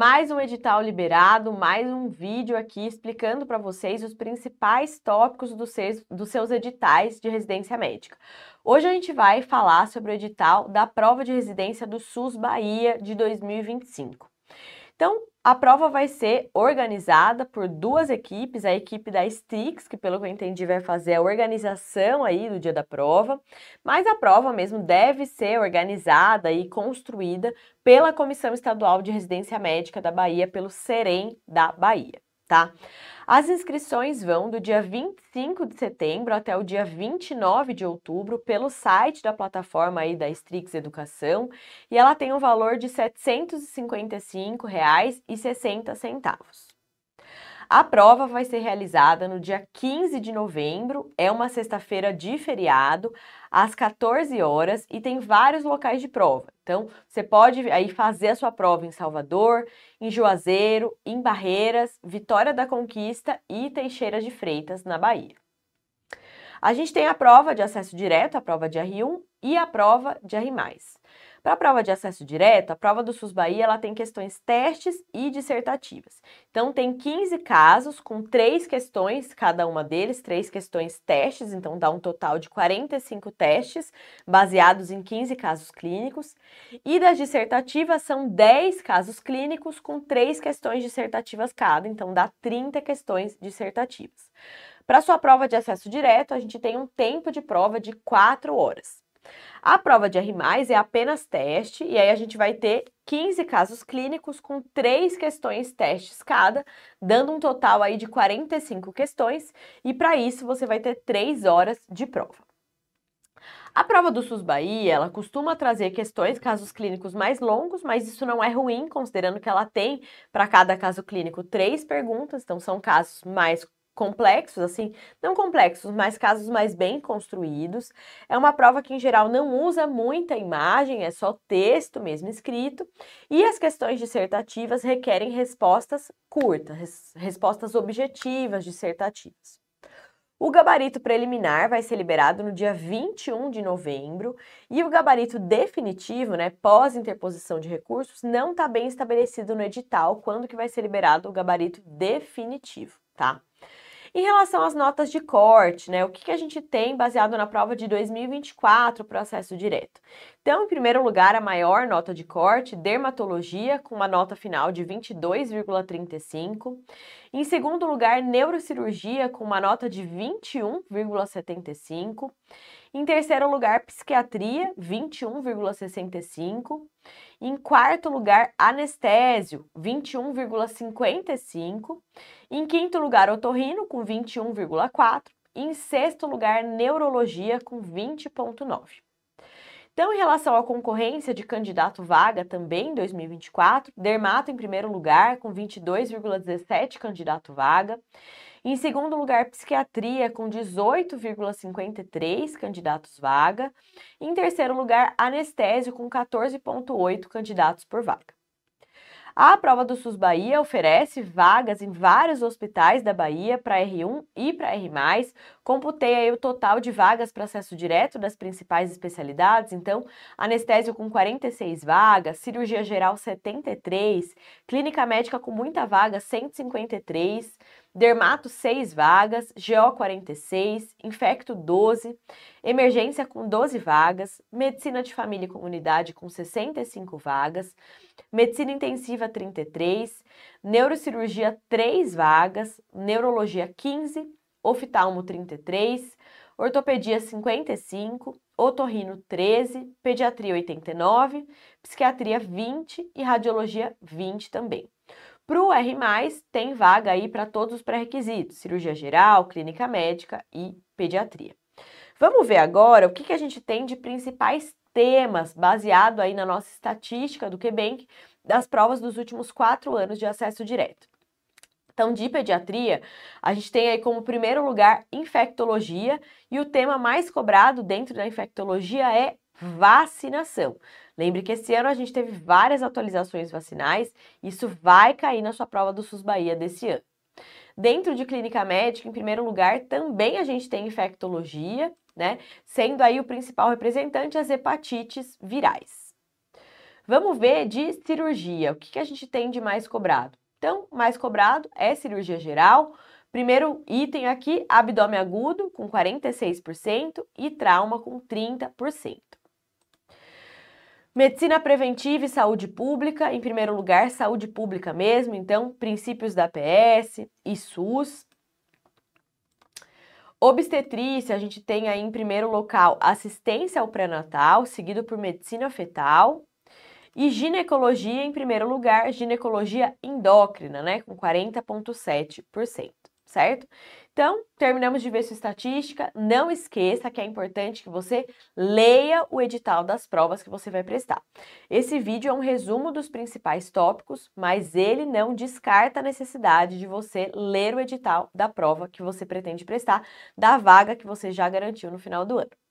mais um edital liberado, mais um vídeo aqui explicando para vocês os principais tópicos dos seus, dos seus editais de residência médica. Hoje a gente vai falar sobre o edital da prova de residência do SUS Bahia de 2025. Então, a prova vai ser organizada por duas equipes, a equipe da Strix, que pelo que eu entendi vai fazer a organização aí do dia da prova, mas a prova mesmo deve ser organizada e construída pela Comissão Estadual de Residência Médica da Bahia, pelo SEREM da Bahia tá? As inscrições vão do dia 25 de setembro até o dia 29 de outubro pelo site da plataforma aí da Strix Educação e ela tem um valor de R$ 755,60. A prova vai ser realizada no dia 15 de novembro, é uma sexta-feira de feriado, às 14 horas e tem vários locais de prova. Então, você pode aí fazer a sua prova em Salvador, em Juazeiro, em Barreiras, Vitória da Conquista e Teixeira de Freitas, na Bahia. A gente tem a prova de acesso direto, a prova de R1 e a prova de R+. Para a prova de acesso direto, a prova do SUS Bahia ela tem questões testes e dissertativas. Então, tem 15 casos com três questões, cada uma deles, três questões testes, então dá um total de 45 testes, baseados em 15 casos clínicos. E das dissertativas, são 10 casos clínicos com três questões dissertativas cada, então dá 30 questões dissertativas. Para sua prova de acesso direto, a gente tem um tempo de prova de 4 horas. A prova de R+, é apenas teste, e aí a gente vai ter 15 casos clínicos com três questões testes cada, dando um total aí de 45 questões, e para isso você vai ter 3 horas de prova. A prova do SUS Bahia, ela costuma trazer questões, casos clínicos mais longos, mas isso não é ruim, considerando que ela tem para cada caso clínico três perguntas, então são casos mais complexos, assim, não complexos, mas casos mais bem construídos. É uma prova que, em geral, não usa muita imagem, é só texto mesmo escrito. E as questões dissertativas requerem respostas curtas, res respostas objetivas dissertativas. O gabarito preliminar vai ser liberado no dia 21 de novembro e o gabarito definitivo, né, pós interposição de recursos, não está bem estabelecido no edital quando que vai ser liberado o gabarito definitivo, tá? Em relação às notas de corte, né, o que, que a gente tem baseado na prova de 2024 para acesso direto? Então, em primeiro lugar, a maior nota de corte, dermatologia, com uma nota final de 22,35. Em segundo lugar, neurocirurgia, com uma nota de 21,75. Em terceiro lugar, psiquiatria, 21,65. Em quarto lugar, anestésio, 21,55. Em quinto lugar, otorrino, com 21,4. Em sexto lugar, neurologia, com 20,9. Então, em relação à concorrência de candidato vaga também em 2024, dermato em primeiro lugar, com 22,17 candidato vaga. Em segundo lugar, psiquiatria, com 18,53 candidatos vaga. Em terceiro lugar, anestésio, com 14,8 candidatos por vaga. A prova do SUS Bahia oferece vagas em vários hospitais da Bahia para R1 e para R+. Computei aí o total de vagas para acesso direto das principais especialidades, então anestésio com 46 vagas, cirurgia geral 73, clínica médica com muita vaga 153, dermato 6 vagas, GO 46, infecto 12, emergência com 12 vagas, medicina de família e comunidade com 65 vagas, medicina intensiva 33, neurocirurgia 3 vagas, neurologia 15, oftalmo 33, ortopedia 55, otorrino 13, pediatria 89, psiquiatria 20 e radiologia 20 também. Para o R, tem vaga aí para todos os pré-requisitos: cirurgia geral, clínica médica e pediatria. Vamos ver agora o que, que a gente tem de principais temas baseado aí na nossa estatística do QBank das provas dos últimos quatro anos de acesso direto. Então, de pediatria, a gente tem aí como primeiro lugar infectologia, e o tema mais cobrado dentro da infectologia é vacinação. Lembre que esse ano a gente teve várias atualizações vacinais, isso vai cair na sua prova do SUS Bahia desse ano. Dentro de clínica médica, em primeiro lugar, também a gente tem infectologia, né? Sendo aí o principal representante as hepatites virais. Vamos ver de cirurgia, o que, que a gente tem de mais cobrado? Então, mais cobrado é cirurgia geral. Primeiro item aqui, abdômen agudo com 46% e trauma com 30%. Medicina preventiva e saúde pública, em primeiro lugar, saúde pública mesmo, então, princípios da PS e SUS. Obstetrícia, a gente tem aí em primeiro local assistência ao pré-natal, seguido por medicina fetal. E ginecologia, em primeiro lugar, ginecologia endócrina, né, com 40,7% certo? Então, terminamos de ver sua estatística. Não esqueça que é importante que você leia o edital das provas que você vai prestar. Esse vídeo é um resumo dos principais tópicos, mas ele não descarta a necessidade de você ler o edital da prova que você pretende prestar, da vaga que você já garantiu no final do ano.